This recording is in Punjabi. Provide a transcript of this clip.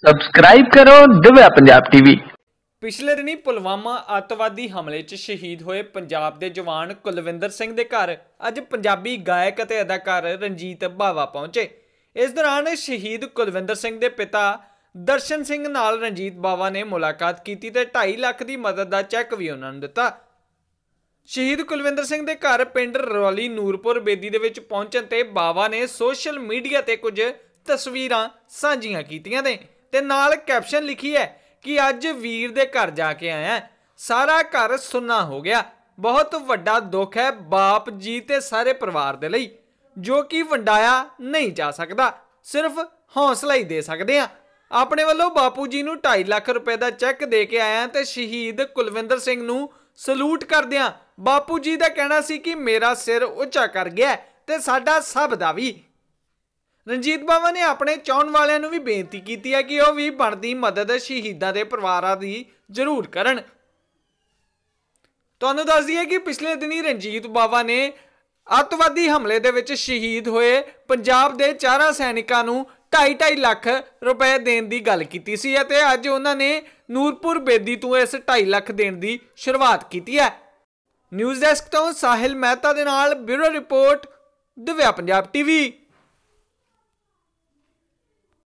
ਸਬਸਕ੍ਰਾਈਬ ਕਰੋ ਦਿਵਿਆ ਪੰਜਾਬ ਟੀਵੀ ਪਿਛਲੇ ਦਿਨੀ ਪੁਲਵਾਮਾ ਅੱਤਵਾਦੀ ਹਮਲੇ 'ਚ ਸ਼ਹੀਦ ਹੋਏ ਪੰਜਾਬ ਦੇ ਜਵਾਨ ਕੁਲਵਿੰਦਰ ਸਿੰਘ ਦੇ ਘਰ ਅੱਜ ਪੰਜਾਬੀ ਗਾਇਕ ਅਤੇ ਅਦਾਕਾਰ ਰਣਜੀਤ ਬਾਵਾ ਪਹੁੰਚੇ ਇਸ ਦੌਰਾਨ ਸ਼ਹੀਦ ਕੁਲਵਿੰਦਰ ਸਿੰਘ ਦੇ ਪਿਤਾ ਦਰਸ਼ਨ ਸਿੰਘ ਨਾਲ ਰਣਜੀਤ ਬਾਵਾ ਨੇ ਮੁਲਾਕਾਤ ਕੀਤੀ ਤੇ 2.5 ਲੱਖ ਦੀ ਮਦਦ ਦਾ ਚੈੱਕ ਵੀ ਉਹਨਾਂ ਨੂੰ ਦਿੱਤਾ ਸ਼ਹੀਦ ਕੁਲਵਿੰਦਰ ਸਿੰਘ ਦੇ ਘਰ ਪਿੰਡ ਰੌਲੀ ਨੂਰਪੁਰ ਬੇਦੀ ਦੇ ਵਿੱਚ ਪਹੁੰਚਣ ਤੇ ਬਾਵਾ ਨੇ ਸੋਸ਼ਲ ਮੀਡੀਆ ਤੇ ਕੁਝ ਤਸਵੀਰਾਂ ਸਾਂਝੀਆਂ ਕੀਤੀਆਂ ਨੇ ਤੇ ਨਾਲ ਕੈਪਸ਼ਨ ਲਿਖੀ ਹੈ ਕਿ ਅੱਜ ਵੀਰ ਦੇ ਘਰ ਜਾ ਕੇ ਆਇਆ ਸਾਰਾ ਘਰ ਸੁੰਨਾ ਹੋ ਗਿਆ ਬਹੁਤ ਵੱਡਾ ਦੁੱਖ ਹੈ ਬਾਪ ਜੀ ਤੇ ਸਾਰੇ ਪਰਿਵਾਰ ਦੇ ਲਈ ਜੋ ਕਿ ਵੰਡਾਇਆ ਨਹੀਂ ਜਾ ਸਕਦਾ ਸਿਰਫ ਹੌਸਲਾ ਹੀ ਦੇ ਸਕਦੇ ਆ ਆਪਣੇ ਵੱਲੋਂ ਬਾਪੂ ਜੀ ਨੂੰ 2.5 ਲੱਖ ਰੁਪਏ ਦਾ ਚੈੱਕ ਦੇ ਕੇ ਆਇਆ ਤੇ ਸ਼ਹੀਦ ਕੁਲਵਿੰਦਰ ਸਿੰਘ ਨੂੰ ਸਲੂਟ ਕਰਦਿਆਂ ਬਾਪੂ ਜੀ ਦਾ ਕਹਿਣਾ ਸੀ ਕਿ ਮੇਰਾ ਸਿਰ ਉੱਚਾ ਕਰ ਗਿਆ ਤੇ ਸਾਡਾ ਸਭ ਦਾ ਵੀ ਰਣਜੀਤ ਬਾਵਾ ਨੇ ਆਪਣੇ ਚਾਹਣ ਵਾਲਿਆਂ ਨੂੰ ਵੀ ਬੇਨਤੀ ਕੀਤੀ ਹੈ ਕਿ ਉਹ ਵੀ ਬਣਦੀ ਮਦਦ ਸ਼ਹੀਦਾਂ ਦੇ ਪਰਿਵਾਰਾਂ ਦੀ ਜ਼ਰੂਰ ਕਰਨ ਤੁਹਾਨੂੰ ਦੱਸ ਦਈਏ ਕਿ ਪਿਛਲੇ ਦਿਨੀ ਰਣਜੀਤ ਬਾਵਾ ਨੇ ਅਤਵਾਦੀ ਹਮਲੇ ਦੇ ਵਿੱਚ ਸ਼ਹੀਦ ਹੋਏ ਪੰਜਾਬ ਦੇ ਚਾਰਾਂ ਸੈਨਿਕਾਂ ਨੂੰ 2.5 ਲੱਖ ਰੁਪਏ ਦੇਣ ਦੀ ਗੱਲ ਕੀਤੀ ਸੀ ਅਤੇ ਅੱਜ ਉਹਨਾਂ ਨੇ ਨੂਰਪੁਰ ਬੇਦੀ ਤੋਂ ਇਸ 2.5 ਲੱਖ ਦੇਣ ਦੀ ਸ਼ੁਰੂਆਤ ਕੀਤੀ ਹੈ ਨਿਊਜ਼ ਡੈਸਕ ਤੋਂ ਸਾਹਿਲ ਮਹਿਤਾ ਦੇ ਨਾਲ bureau report Divya Punjab TV